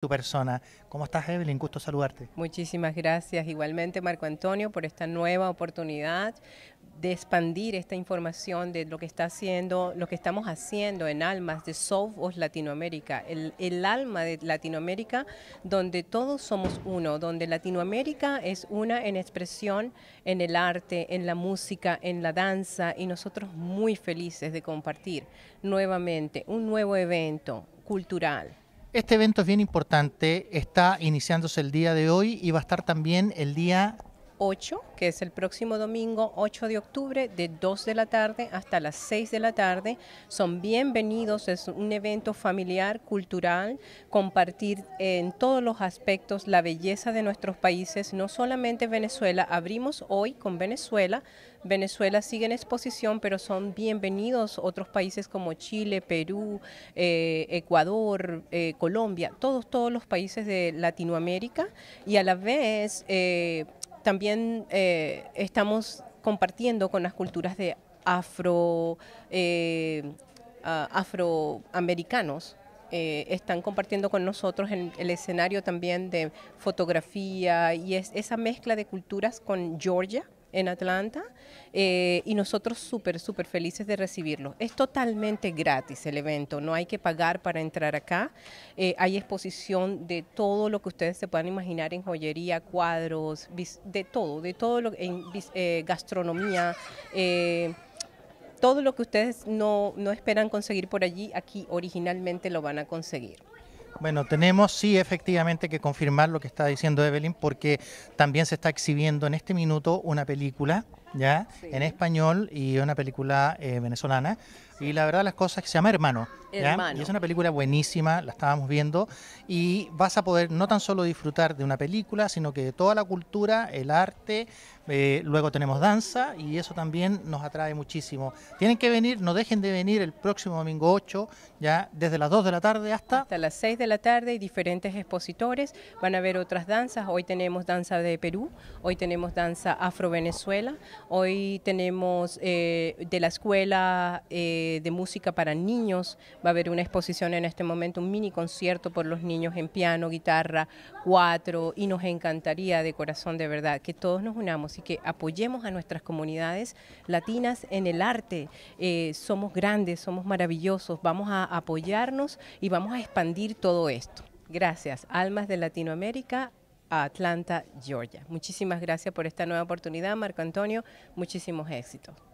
tu persona. ¿Cómo estás, Evelyn? Gusto saludarte. Muchísimas gracias. Igualmente, Marco Antonio, por esta nueva oportunidad de expandir esta información de lo que está haciendo, lo que estamos haciendo en Almas de South Latinoamérica, el alma de Latinoamérica, donde todos somos uno, donde Latinoamérica es una en expresión, en el arte, en la música, en la danza, y nosotros muy felices de compartir nuevamente un nuevo evento cultural este evento es bien importante, está iniciándose el día de hoy y va a estar también el día 8, que es el próximo domingo 8 de octubre, de 2 de la tarde hasta las 6 de la tarde. Son bienvenidos, es un evento familiar, cultural, compartir eh, en todos los aspectos la belleza de nuestros países, no solamente Venezuela. Abrimos hoy con Venezuela. Venezuela sigue en exposición, pero son bienvenidos otros países como Chile, Perú, eh, Ecuador, eh, Colombia, todos, todos los países de Latinoamérica. Y a la vez también eh, estamos compartiendo con las culturas de afro, eh, afroamericanos. Eh, están compartiendo con nosotros en el, escenario también de fotografía y esa mezcla de culturas con Georgia, en Atlanta eh, y nosotros súper, súper felices de recibirlo. Es totalmente gratis el evento, no hay que pagar para entrar acá. Eh, hay exposición de todo lo que ustedes se puedan imaginar en joyería, cuadros, de todo, de todo lo en eh, gastronomía. todo lo que ustedes no, no esperan conseguir por allí, aquí originalmente lo van a conseguir. Bueno, tenemos sí efectivamente que confirmar lo que está diciendo Evelyn porque también se está exhibiendo en este minuto una película ya en español y una película eh, venezolana y la verdad las cosas que se llama Hermano, Hermano. y es una película buenísima la estábamos viendo y vas a poder no tan solo disfrutar de una película sino que de toda la cultura el arte eh, luego tenemos danza y eso también nos atrae muchísimo. Tienen que venir, no dejen de venir el próximo domingo 8, ya desde las 2 de la tarde hasta... Hasta las 6 de la tarde y diferentes expositores. Van a ver otras danzas. Hoy tenemos danza de Perú, hoy tenemos danza afro-venezuela, hoy tenemos eh, de la escuela eh, de música para niños. Va a haber una exposición en este momento, un mini concierto por los niños en piano, guitarra, cuatro y nos encantaría de corazón de verdad que todos nos unamos que apoyemos a nuestras comunidades latinas en el arte. Eh, somos grandes, somos maravillosos, vamos a apoyarnos y vamos a expandir todo esto. Gracias, Almas de Latinoamérica, a Atlanta, Georgia. Muchísimas gracias por esta nueva oportunidad, Marco Antonio. Muchísimos éxitos.